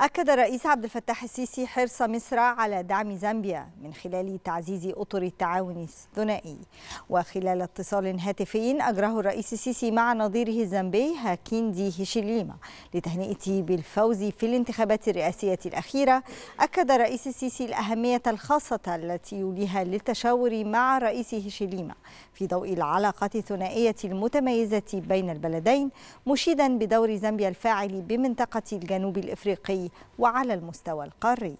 أكد الرئيس عبد الفتاح السيسي حرص مصر على دعم زامبيا من خلال تعزيز أطر التعاون الثنائي وخلال اتصال هاتفي أجره الرئيس السيسي مع نظيره الزامبي هاكيندي هيشيليما لتهنئته بالفوز في الانتخابات الرئاسية الأخيرة أكد الرئيس السيسي الأهمية الخاصة التي يوليها للتشاور مع رئيس هيشيليما في ضوء العلاقات الثنائية المتميزة بين البلدين مشيدا بدور زامبيا الفاعل بمنطقة الجنوب الإفريقي وعلى المستوى القاري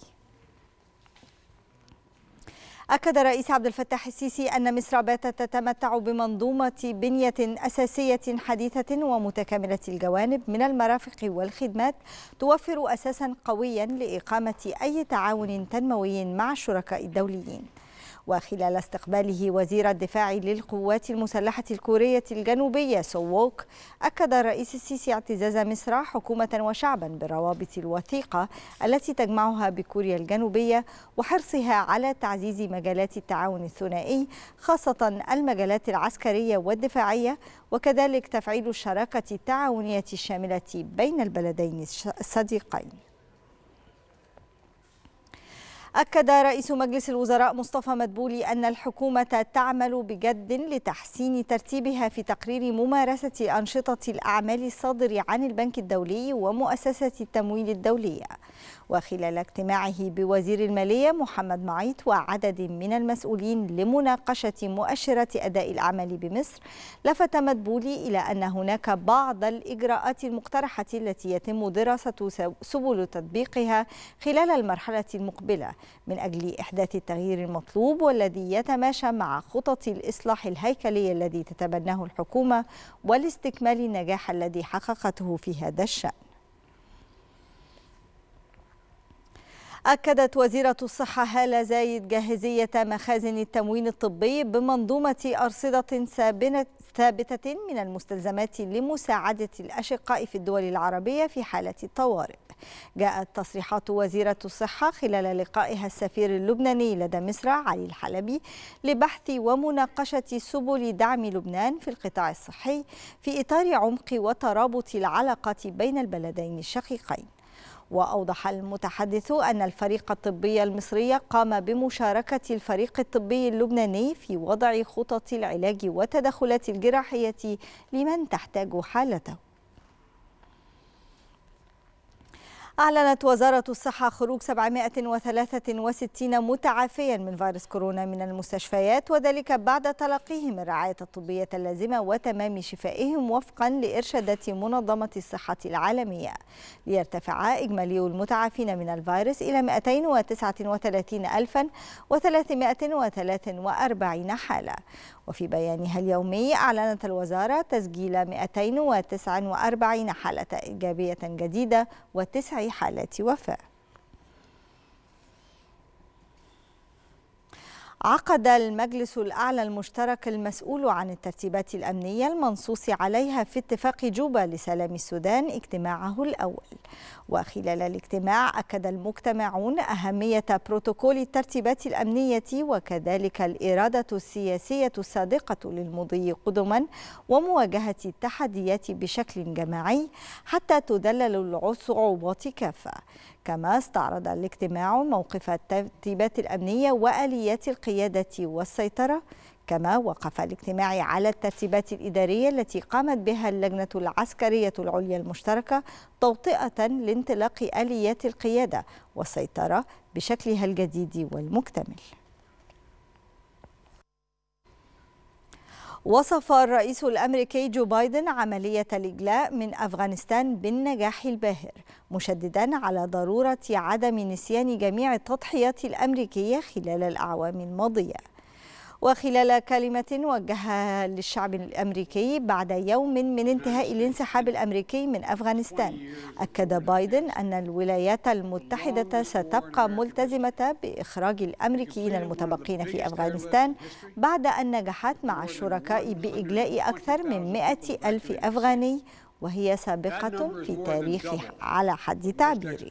أكد الرئيس عبد الفتاح السيسي أن مصر باتت تتمتع بمنظومة بنية أساسية حديثة ومتكاملة الجوانب من المرافق والخدمات توفر أساسا قويا لإقامة أي تعاون تنموي مع الشركاء الدوليين وخلال استقباله وزير الدفاع للقوات المسلحة الكورية الجنوبية سووك أكد الرئيس السيسي اعتزاز مصر حكومة وشعبا بالروابط الوثيقة التي تجمعها بكوريا الجنوبية وحرصها على تعزيز مجالات التعاون الثنائي خاصة المجالات العسكرية والدفاعية وكذلك تفعيل الشراكة التعاونية الشاملة بين البلدين الصديقين أكد رئيس مجلس الوزراء مصطفى مدبولي أن الحكومة تعمل بجد لتحسين ترتيبها في تقرير ممارسة أنشطة الأعمال الصادر عن البنك الدولي ومؤسسة التمويل الدولية وخلال اجتماعه بوزير المالية محمد معيط وعدد من المسؤولين لمناقشة مؤشرة أداء الأعمال بمصر لفت مدبولي إلى أن هناك بعض الإجراءات المقترحة التي يتم دراسة سبل تطبيقها خلال المرحلة المقبلة من أجل إحداث التغيير المطلوب والذي يتماشى مع خطط الإصلاح الهيكلي الذي تتبناه الحكومة والاستكمال النجاح الذي حققته في هذا الشأن أكدت وزيرة الصحة هالة زايد جاهزية مخازن التموين الطبي بمنظومة أرصدة ثابتة من المستلزمات لمساعدة الأشقاء في الدول العربية في حالة الطوارئ جاءت تصريحات وزيرة الصحة خلال لقائها السفير اللبناني لدى مصر علي الحلبي لبحث ومناقشة سبل دعم لبنان في القطاع الصحي في إطار عمق وترابط العلاقة بين البلدين الشقيقين وأوضح المتحدث أن الفريق الطبي المصري قام بمشاركة الفريق الطبي اللبناني في وضع خطط العلاج والتدخلات الجراحية لمن تحتاج حالته أعلنت وزارة الصحة خروج 763 متعافيا من فيروس كورونا من المستشفيات وذلك بعد تلقيهم الرعاية الطبية اللازمة وتمام شفائهم وفقا لإرشادات منظمة الصحة العالمية ليرتفع إجمالي المتعافين من الفيروس إلى 239343 حالة وفي بيانها اليومي أعلنت الوزارة تسجيل 249 حالة إيجابية جديدة و90 حالات وفاة عقد المجلس الأعلى المشترك المسؤول عن الترتيبات الأمنية المنصوص عليها في اتفاق جوبا لسلام السودان اجتماعه الأول وخلال الاجتماع أكد المجتمعون أهمية بروتوكول الترتيبات الأمنية وكذلك الإرادة السياسية الصادقة للمضي قدما ومواجهة التحديات بشكل جماعي حتى تذلل الصعوبات كافة كما استعرض الاجتماع موقف الترتيبات الأمنية وآليات القيادة والسيطرة كما وقف الاجتماع على الترتيبات الإدارية التي قامت بها اللجنة العسكرية العليا المشتركة توطئة لانطلاق آليات القيادة والسيطرة بشكلها الجديد والمكتمل وصف الرئيس الامريكي جو بايدن عمليه الاجلاء من افغانستان بالنجاح الباهر مشددا على ضروره عدم نسيان جميع التضحيات الامريكيه خلال الاعوام الماضيه وخلال كلمة وجهها للشعب الأمريكي بعد يوم من انتهاء الانسحاب الأمريكي من أفغانستان أكد بايدن أن الولايات المتحدة ستبقى ملتزمة بإخراج الأمريكيين المتبقين في أفغانستان بعد أن نجحت مع الشركاء بإجلاء أكثر من 100 ألف أفغاني وهي سابقة في تاريخها على حد تعبيره.